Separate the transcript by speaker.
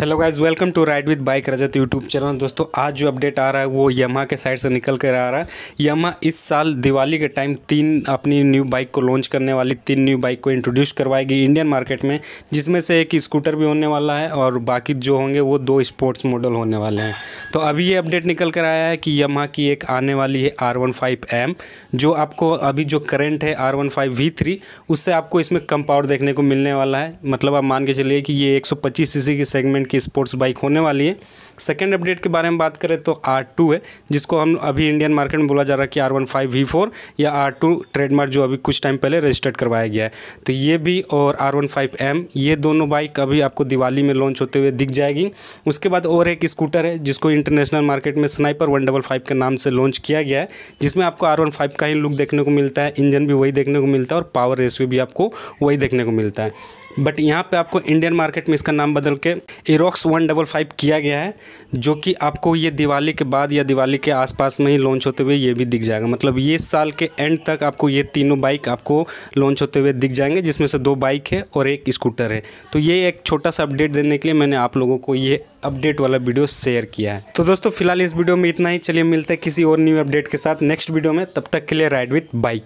Speaker 1: hello guys welcome to ride with bike Rajat YouTube channel दोस्तों आज जो अपडेट आ रहा है वो यमा के साइड से निकल कर आ रहा है यमा इस साल दिवाली के टाइम तीन अपनी न्यू बाइक को लॉन्च करने वाली तीन न्यू बाइक को इंट्रोड्यूस करवाएगी इंडियन मार्केट में जिसमें से एक स्कूटर भी होने वाला है और बाकी जो होंगे वो दो स्पोर्ट्स मॉडल होने वाले हैं तो अभी ये अपडेट निकल कर आया है कि यमा की एक आने वाली है आर वन फाइव एम जो आपको अभी जो करेंट है R one five V three उससे आपको इसमें कम पावर देखने को मिलने वाला है मतलब आप मान के चलिए कि ये एक सौ पच्चीस की सेगमेंट की स्पोर्ट्स बाइक होने वाली है सेकेंड अपडेट के बारे में बात करें तो आर टू है जिसको हम अभी इंडियन मार्केट में बोला जा रहा है कि R one five V four या आर टू ट्रेडमार्क जो अभी कुछ टाइम पहले रजिस्टर्ड करवाया गया है तो ये भी और आर वन फाइव एम ये दोनों बाइक अभी आपको दिवाली में लॉन्च होते हुए दिख जाएगी उसके बाद और एक स्कूटर है जिसको इंटरनेशनल मार्केट में स्नाइपर वन डबल फाइव के नाम से लॉन्च किया गया है जिसमें आपको आर वन फाइव का ही लुक देखने को मिलता है इंजन भी वही देखने को मिलता है और पावर रेस्यू भी आपको वही देखने को मिलता है बट यहाँ पे आपको इंडियन मार्केट में इसका नाम बदल के Aerox one double five किया गया है जो कि आपको ये दिवाली के बाद या दिवाली के आसपास में ही लॉन्च होते हुए ये भी दिख जाएगा मतलब ये साल के एंड तक आपको ये तीनों बाइक आपको लॉन्च होते हुए दिख जाएंगे जिसमें से दो बाइक है और एक स्कूटर है तो ये एक छोटा सा अपडेट देने के लिए मैंने आप लोगों को ये अपडेट वाला वीडियो शेयर किया है तो दोस्तों फिलहाल इस वीडियो में इतना ही चलिए मिलते हैं किसी और न्यू अपडेट के साथ नेक्स्ट वीडियो में तब तक के लिए राइड विथ बाइक